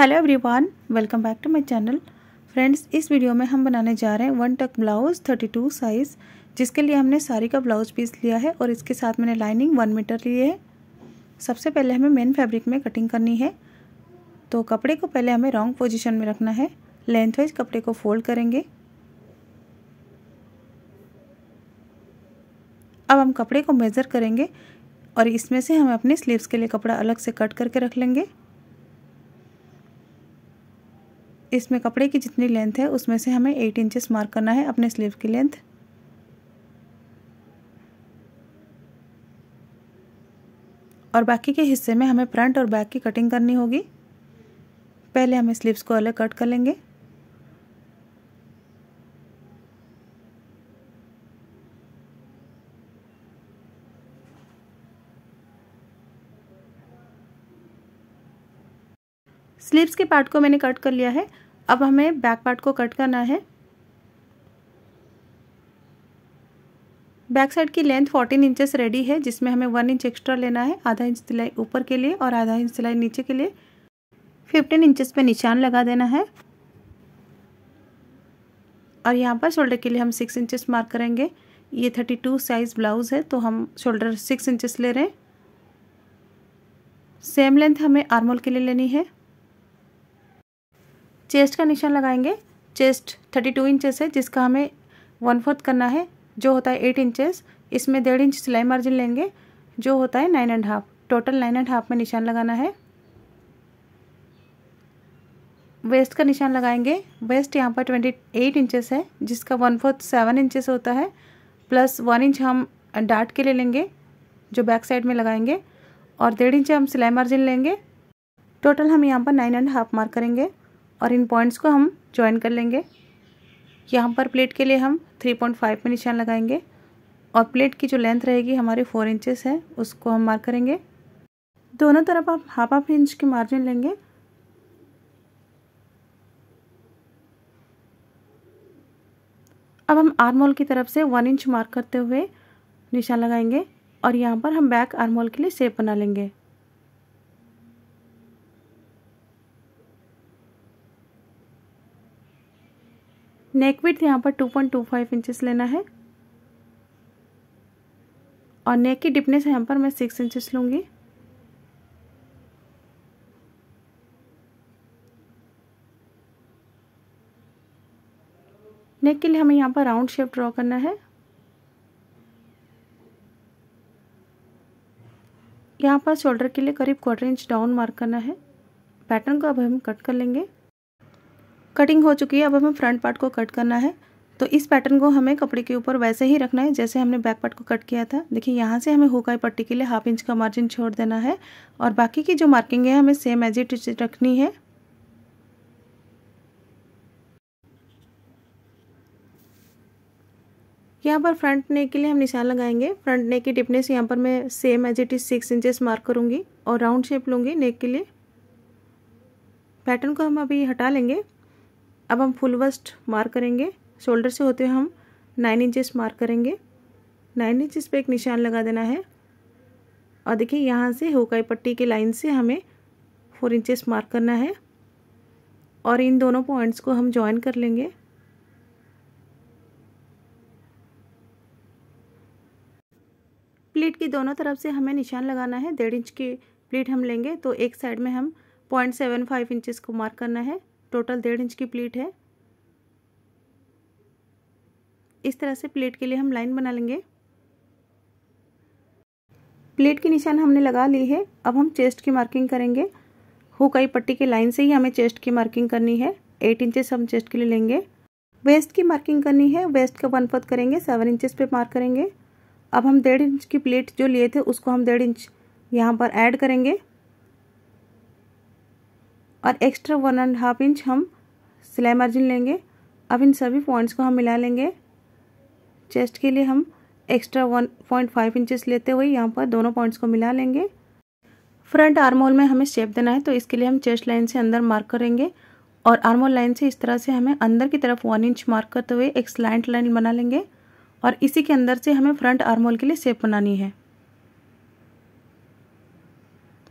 hello everyone welcome back to my channel friends इस वीडियो में हम बनाने जा रहे हैं वन टक ब्लाउज़ थर्टी टू साइज़ जिसके लिए हमने साड़ी का ब्लाउज पीस लिया है और इसके साथ मैंने लाइनिंग वन मीटर लिए है सबसे पहले हमें मेन फैब्रिक में कटिंग करनी है तो कपड़े को पहले हमें रॉन्ग पोजिशन में रखना है लेंथ वाइज कपड़े को फोल्ड करेंगे अब हम कपड़े को मेज़र करेंगे और इसमें से हम अपने स्लीव्स के लिए कपड़ा अलग से कट करके रख लेंगे इसमें कपड़े की जितनी लेंथ है उसमें से हमें एट इंचेस मार्क करना है अपने स्लीव की लेंथ और बाकी के हिस्से में हमें फ्रंट और बैक की कटिंग करनी होगी पहले हमें स्लीव्स को अलग कट कर लेंगे स्लीव्स के पार्ट को मैंने कट कर लिया है अब हमें बैक पार्ट को कट करना है बैक साइड की लेंथ 14 इंचेस रेडी है जिसमें हमें वन इंच एक्स्ट्रा लेना है आधा इंच सिलाई ऊपर के लिए और आधा इंच सिलाई नीचे के लिए 15 इंचेस पे निशान लगा देना है और यहाँ पर शोल्डर के लिए हम सिक्स इंचेस मार्क करेंगे ये थर्टी टू साइज़ ब्लाउज़ है तो हम शोल्डर सिक्स इंचेस ले रहे हैं सेम लेंथ हमें आर्मोल के लिए लेनी है चेस्ट का निशान लगाएंगे चेस्ट थर्टी टू इंचेस है जिसका हमें वन फोर्थ करना है जो होता है एट इंचेस इसमें डेढ़ इंच सिलाई मार्जिन लेंगे जो होता है nine and half total nine and half में निशान लगाना है वेस्ट का निशान लगाएंगे वेस्ट यहाँ पर ट्वेंटी एट इंचेस है जिसका वन फोर्थ सेवन इंचेस होता है प्लस वन इंच हम डार्ट के ले लेंगे जो बैक साइड में लगाएंगे और डेढ़ इंच हम सिलाई मार्जिन लेंगे टोटल हम यहाँ पर नाइन एंड हाफ मार्क करेंगे और इन पॉइंट्स को हम ज्वाइन कर लेंगे यहाँ पर प्लेट के लिए हम थ्री पॉइंट फाइव में निशान लगाएंगे और प्लेट की जो लेंथ रहेगी हमारी फोर इंचेस है उसको हम मार्क करेंगे दोनों तरफ आप हाफ हाफ इंच की मार्जिन लेंगे अब हम आर्मोल की तरफ से वन इंच मार्क करते हुए निशान लगाएंगे और यहाँ पर हम बैक आर्मोल के लिए शेप बना लेंगे नेक विथ यहाँ पर two point two five inches लेना है और नेक की डिपनेस यहाँ पर मैं सिक्स इंचेस लूँगी नेक के लिए हमें यहाँ पर राउंड शेप ड्रॉ करना है यहाँ पर शोल्डर के लिए करीब क्वार्टर इंच डाउन मार्क करना है पैटर्न को अब हम कट कर लेंगे कटिंग हो चुकी है अब हमें फ्रंट पार्ट को कट करना है तो इस पैटर्न को हमें कपड़े के ऊपर वैसे ही रखना है जैसे हमने बैक पार्ट को कट किया था देखिए यहाँ से हमें हुकाई पट्टी के लिए हाफ इंच का मार्जिन छोड़ देना है और बाकी की जो मार्किंग है हमें सेम एज इट रखनी है यहाँ पर फ्रंट नेक के लिए हम निशान लगाएंगे फ्रंट नेक की डिपनेस यहाँ पर मैं same as it is six inches mark करूँगी और राउंड शेप लूँगी नेक के लिए पैटर्न को हम अभी हटा लेंगे अब हम फुल वस्ट मार्क करेंगे शोल्डर से होते हुए हम नाइन इंचेस मार्क करेंगे नाइन इंचेस पे एक निशान लगा देना है और देखिए यहाँ से होकाई पट्टी के लाइन से हमें फोर इंचेस मार्क करना है और इन दोनों पॉइंट्स को हम ज्वाइन कर लेंगे प्लेट की दोनों तरफ से हमें निशान लगाना है डेढ़ इंच की प्लेट हम लेंगे तो एक साइड में हम पॉइंट सेवन फाइव इंचेस को मार्क करना है टोटल डेढ़ इंच की प्लेट है इस तरह से प्लेट के लिए हम लाइन बना लेंगे प्लेट के निशान हमने लगा ली है अब हम चेस्ट की मार्किंग करेंगे हुकाई पट्टी के लाइन से ही हमें चेस्ट की मार्किंग करनी है एट इंचेस हम चेस्ट के लिए लेंगे वेस्ट की मार्किंग करनी है वेस्ट का वन फोर्थ करेंगे सेवन इंचेस पे मार्क करेंगे अब हम डेढ़ इंच की प्लेट जो लिए थे उसको हम डेढ़ इंच यहाँ पर ऐड करेंगे और extra one and half inch हम सिलाई मार्जिन लेंगे अब इन सभी पॉइंट्स को हम मिला लेंगे चेस्ट के लिए हम extra one point five inches लेते हुए यहाँ पर दोनों पॉइंट्स को मिला लेंगे फ्रंट आर्मोल में हमें शेप देना है तो इसके लिए हम चेस्ट लाइन से अंदर मार्क करेंगे और आर्मोल लाइन से इस तरह से हमें अंदर की तरफ वन इंच मार्क करते हुए एक स्लाइंट लाइन बना लेंगे और इसी के अंदर से हमें फ्रंट आर्मोल के लिए शेप बनानी है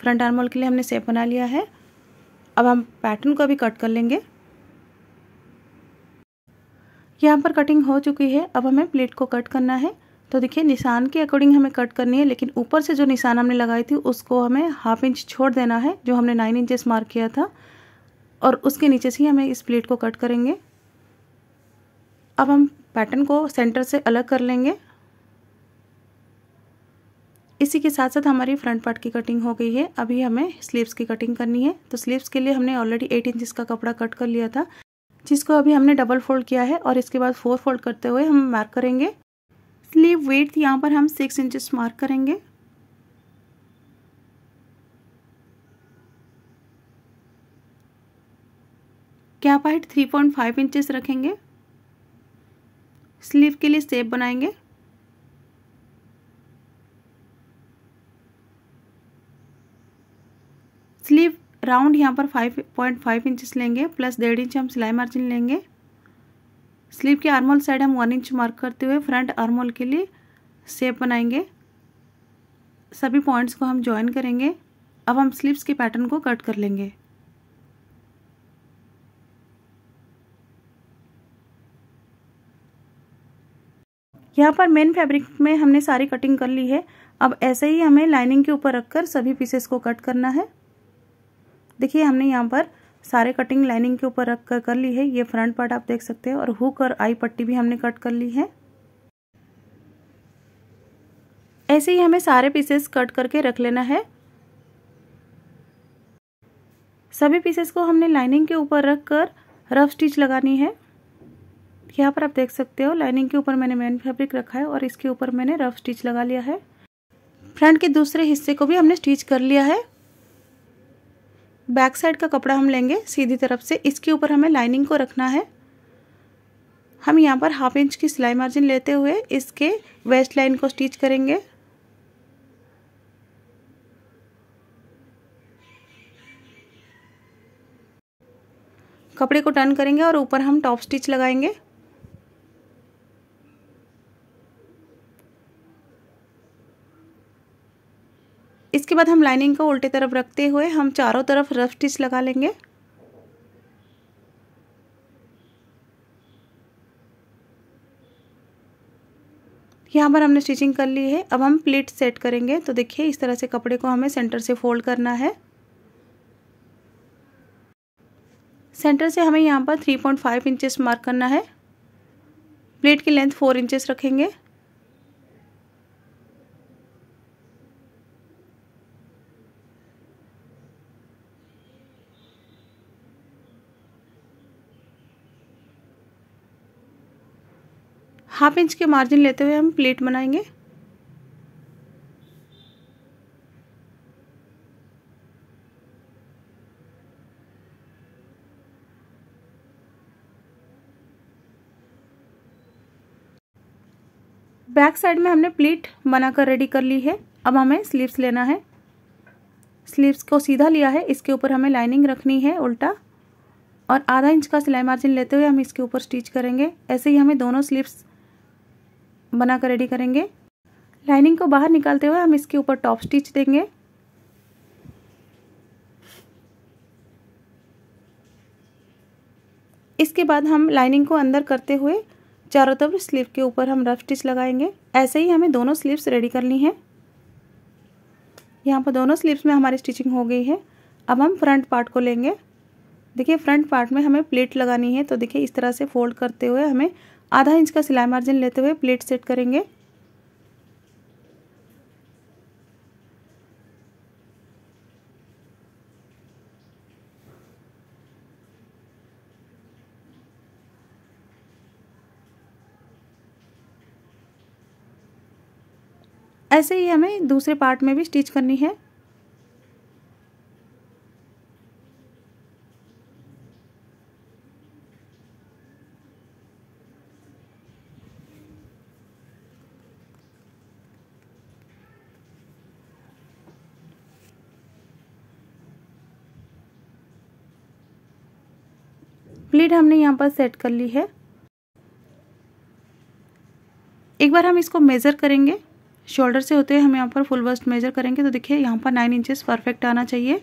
फ्रंट आर्मोल के लिए हमने शेप बना लिया है अब हम पैटर्न को भी कट कर लेंगे यहाँ पर कटिंग हो चुकी है अब हमें प्लेट को कट करना है तो देखिए निशान के अकॉर्डिंग हमें कट करनी है लेकिन ऊपर से जो निशान हमने लगाई थी उसको हमें हाफ इंच छोड़ देना है जो हमने नाइन इंचेस मार्क किया था और उसके नीचे से ही हमें इस प्लेट को कट करेंगे अब हम पैटर्न को सेंटर से अलग कर लेंगे इसी के साथ साथ हमारी फ्रंट पार्ट की कटिंग हो गई है अभी हमें स्लीव्स की कटिंग करनी है तो स्लीव्स के लिए हमने ऑलरेडी एट इंचज़ का कपड़ा कट कर लिया था जिसको अभी हमने डबल फोल्ड किया है और इसके बाद फोर फोल्ड करते हुए हम मार्क करेंगे स्लीव वेट यहाँ पर हम सिक्स इंचेस मार्क करेंगे cap height three point five inches रखेंगे स्लीव के लिए सेप बनाएंगे स्लीव राउंड यहाँ पर फाइव पॉइंट फाइव इंचज लेंगे प्लस डेढ़ इंच हम सिलाई मार्जिन लेंगे स्लीव के आर्मोल साइड हम वन इंच मार्क करते हुए फ्रंट आर्मोल के लिए सेप बनाएंगे सभी पॉइंट्स को हम ज्वाइन करेंगे अब हम स्लीव्स के पैटर्न को कट कर लेंगे यहाँ पर मेन फैब्रिक में हमने सारी कटिंग कर ली है अब ऐसे ही हमें लाइनिंग के ऊपर रखकर सभी पीसेस को कट करना है देखिए हमने यहाँ पर सारे कटिंग लाइनिंग के ऊपर रख कर कर ली है ये फ्रंट पार्ट आप देख सकते हैं और हुक और आई पट्टी भी हमने कट कर ली है ऐसे ही हमें सारे पीसेस कट करके रख लेना है सभी पीसेस को हमने लाइनिंग के ऊपर रख कर रफ स्टिच लगानी है यहाँ पर आप देख सकते हो लाइनिंग के ऊपर मैंने मेन फैब्रिक रखा है और इसके ऊपर मैंने रफ स्टिच लगा लिया है फ्रंट के दूसरे हिस्से को भी हमने स्टिच कर लिया है बैक साइड का कपड़ा हम लेंगे सीधी तरफ से इसके ऊपर हमें लाइनिंग को रखना है हम यहाँ पर हाफ इंच की सिलाई मार्जिन लेते हुए इसके वेस्ट लाइन को स्टिच करेंगे कपड़े को टर्न करेंगे और ऊपर हम टॉप स्टिच लगाएंगे इसके बाद हम लाइनिंग को उल्टे तरफ रखते हुए हम चारों तरफ रफ स्टिच लगा लेंगे यहाँ पर हमने स्टिचिंग कर ली है अब हम प्लेट सेट करेंगे तो देखिए इस तरह से कपड़े को हमें सेंटर से फोल्ड करना है सेंटर से हमें यहाँ पर three point five inches mark करना है प्लेट की लेंथ फोर इंचेस रखेंगे हाफ इंच के मार्जिन लेते हुए हम प्लेट बनाएंगे बैक साइड में हमने प्लेट बनाकर रेडी कर ली है अब हमें स्लीव्स लेना है स्लीव्स को सीधा लिया है इसके ऊपर हमें लाइनिंग रखनी है उल्टा और आधा इंच का सिलाई मार्जिन लेते हुए हम इसके ऊपर स्टिच करेंगे ऐसे ही हमें दोनों स्लीव्स बनाकर रेडी करेंगे लाइनिंग को बाहर निकालते हुए हम इसके ऊपर टॉप स्टिच देंगे इसके बाद हम लाइनिंग को अंदर करते हुए चारों तरफ स्लीव के ऊपर हम रफ स्टिच लगाएंगे ऐसे ही हमें दोनों स्लीव्स रेडी करनी है यहाँ पर दोनों स्लीव्स में हमारी स्टिचिंग हो गई है अब हम फ्रंट पार्ट को लेंगे देखिए फ्रंट पार्ट में हमें प्लेट लगानी है तो देखिए इस तरह से फोल्ड करते हुए हमें आधा इंच का सिलाई मार्जिन लेते हुए प्लेट सेट करेंगे ऐसे ही हमें दूसरे पार्ट में भी स्टिच करनी है प्लेट हमने यहाँ पर सेट कर ली है एक बार हम इसको मेज़र करेंगे शोल्डर से होते हुए हम यहाँ पर फुल बस्ट मेज़र करेंगे तो देखिए यहाँ पर नाइन इंचेस परफेक्ट आना चाहिए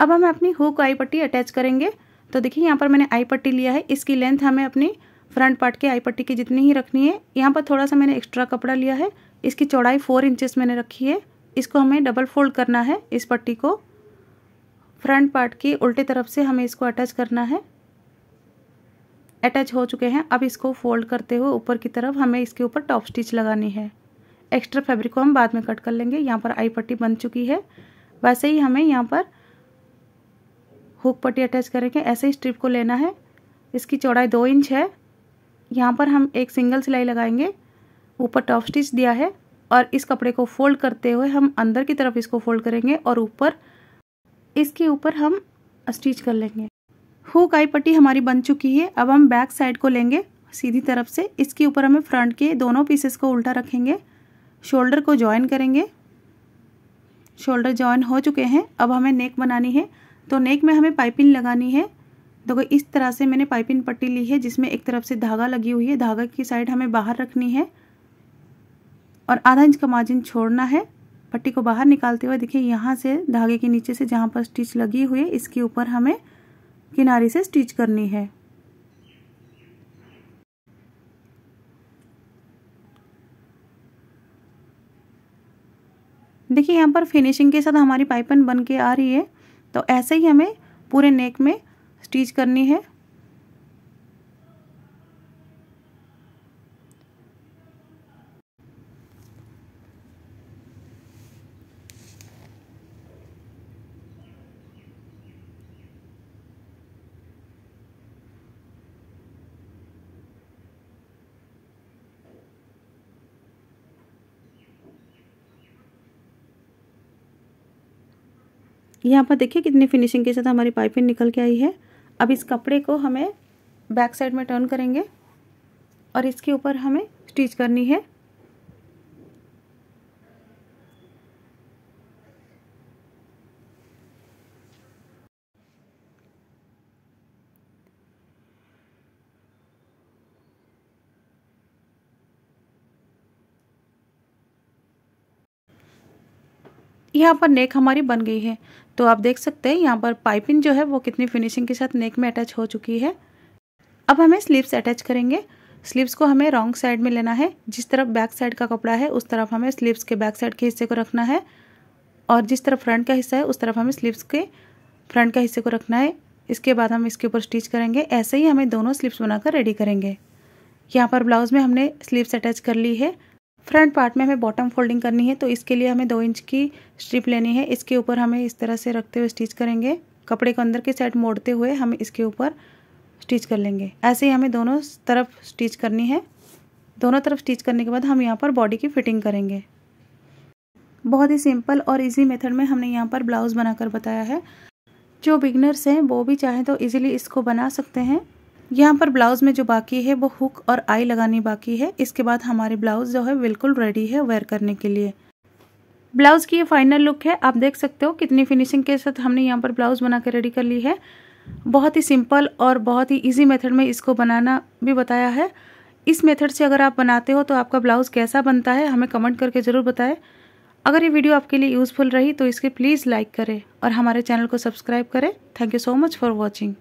अब हम अपनी हुक आई पट्टी अटैच करेंगे तो देखिए यहाँ पर मैंने आई पट्टी लिया है इसकी लेंथ हमें अपनी फ्रंट पार्ट के आई पट्टी की जितनी ही रखनी है यहाँ पर थोड़ा सा मैंने एक्स्ट्रा कपड़ा लिया है इसकी चौड़ाई फोर इंचेस मैंने रखी है इसको हमें डबल फोल्ड करना है इस पट्टी को फ्रंट पार्ट की उल्टे तरफ से हमें इसको अटैच करना है अटैच हो चुके हैं अब इसको फोल्ड करते हुए ऊपर की तरफ हमें इसके ऊपर टॉप स्टिच लगानी है एक्स्ट्रा फैब्रिक को हम बाद में कट कर लेंगे यहाँ पर आई पट्टी बन चुकी है वैसे ही हमें यहाँ पर हुक पट्टी अटैच करेंगे ऐसे ही स्ट्रिप को लेना है इसकी चौड़ाई दो इंच है यहाँ पर हम एक सिंगल सिलाई लगाएंगे ऊपर टॉप स्टिच दिया है और इस कपड़े को फोल्ड करते हुए हम अंदर की तरफ इसको फोल्ड करेंगे और ऊपर इसके ऊपर हम स्टिच कर लेंगे हुक आई पट्टी हमारी बन चुकी है अब हम बैक साइड को लेंगे सीधी तरफ से इसके ऊपर हमें फ्रंट के दोनों पीसेस को उल्टा रखेंगे शोल्डर को ज्वाइन करेंगे शोल्डर ज्वाइन हो चुके हैं अब हमें नेक बनानी है तो नेक में हमें पाइपिंग लगानी है देखो तो इस तरह से मैंने पाइपिंग पट्टी ली है जिसमें एक तरफ से धागा लगी हुई है धागा की साइड हमें बाहर रखनी है और आधा इंच का मार्जिन छोड़ना है पट्टी को बाहर निकालते हुए देखिए यहाँ से धागे के नीचे से जहाँ पर स्टिच लगी हुई है इसके ऊपर हमें किनारे से स्टिच करनी है देखिए यहाँ पर फिनिशिंग के साथ हमारी पाइपन बन के आ रही है तो ऐसे ही हमें पूरे नेक में स्टिच करनी है यहाँ पर देखिए कितनी फिनिशिंग के साथ हमारी पाइपिंग निकल के आई है अब इस कपड़े को हमें बैक साइड में टर्न करेंगे और इसके ऊपर हमें स्टिच करनी है यहाँ पर नेक हमारी बन गई है तो आप देख सकते हैं यहाँ पर पाइपिंग जो है वो कितनी फिनिशिंग के साथ नेक में अटैच हो चुकी है अब हमें स्लीव्स अटैच करेंगे स्लीव्स को हमें रॉन्ग साइड में लेना है जिस तरफ बैक साइड का कपड़ा है उस तरफ हमें स्लीव्स के बैक साइड के हिस्से को रखना है और जिस तरफ फ्रंट का हिस्सा है उस तरफ हमें स्लीव्स के फ्रंट का हिस्से को रखना है इसके बाद हम इसके ऊपर स्टिच करेंगे ऐसे ही हमें दोनों स्लीव्स बनाकर रेडी करेंगे यहाँ पर ब्लाउज़ में हमने स्लीव्स अटैच कर ली है फ्रंट पार्ट में हमें बॉटम फोल्डिंग करनी है तो इसके लिए हमें दो इंच की स्ट्रिप लेनी है इसके ऊपर हमें इस तरह से रखते हुए स्टिच करेंगे कपड़े को अंदर के साइड मोड़ते हुए हम इसके ऊपर स्टिच कर लेंगे ऐसे ही हमें दोनों तरफ स्टिच करनी है दोनों तरफ स्टिच करने के बाद हम यहाँ पर बॉडी की फिटिंग करेंगे बहुत ही सिंपल और इजी मेथड में हमने यहाँ पर ब्लाउज़ बनाकर बताया है जो बिगनर्स हैं वो भी चाहें तो इजीली इसको बना सकते हैं यहाँ पर ब्लाउज में जो बाकी है वो हुक और आई लगानी बाकी है इसके बाद हमारी ब्लाउज जो है बिल्कुल रेडी है वेयर करने के लिए ब्लाउज की ये फाइनल लुक है आप देख सकते हो कितनी फिनिशिंग के साथ हमने यहाँ पर ब्लाउज बना के रेडी कर ली है बहुत ही सिंपल और बहुत ही इजी मेथड में इसको बनाना भी बताया है इस मेथड से अगर आप बनाते हो तो आपका ब्लाउज कैसा बनता है हमें कमेंट करके ज़रूर बताएं अगर ये वीडियो आपके लिए यूज़फुल रही तो इसके प्लीज़ लाइक करें और हमारे चैनल को सब्सक्राइब करें thank you so much for watching